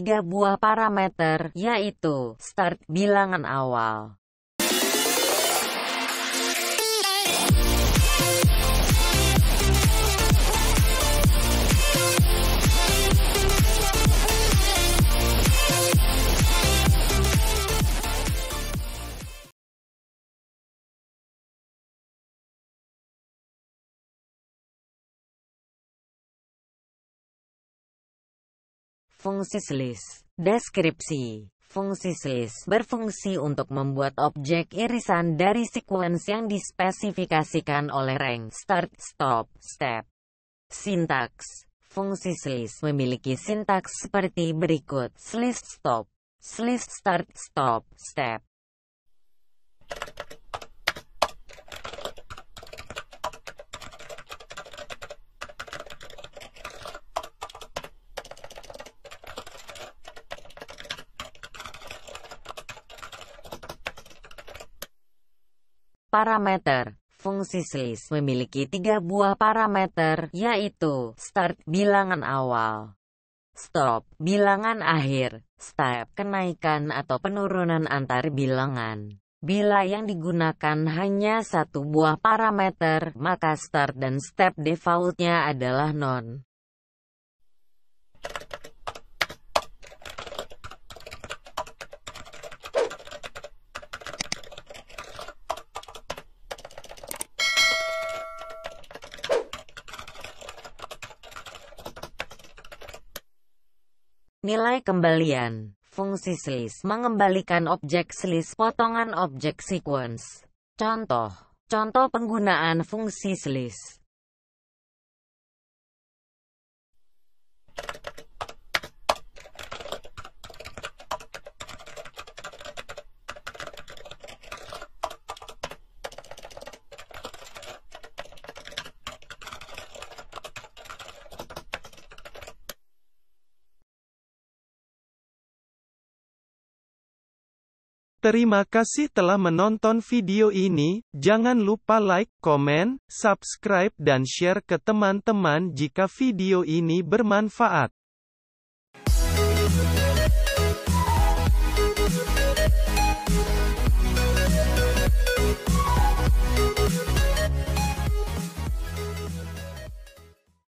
tiga buah parameter, yaitu start bilangan awal, Fungsi selis. Deskripsi Fungsi selis berfungsi untuk membuat objek irisan dari sekuens yang dispesifikasikan oleh rank start, stop, step. Sintaks Fungsi selis memiliki sintaks seperti berikut Selis stop, selis start, stop, step. Parameter Fungsi selis memiliki tiga buah parameter, yaitu start bilangan awal, stop bilangan akhir, step kenaikan atau penurunan antar bilangan. Bila yang digunakan hanya satu buah parameter, maka start dan step defaultnya adalah non. Nilai kembalian Fungsi selis mengembalikan objek selis potongan objek sequence. Contoh Contoh penggunaan fungsi selis Terima kasih telah menonton video ini, jangan lupa like, komen, subscribe dan share ke teman-teman jika video ini bermanfaat.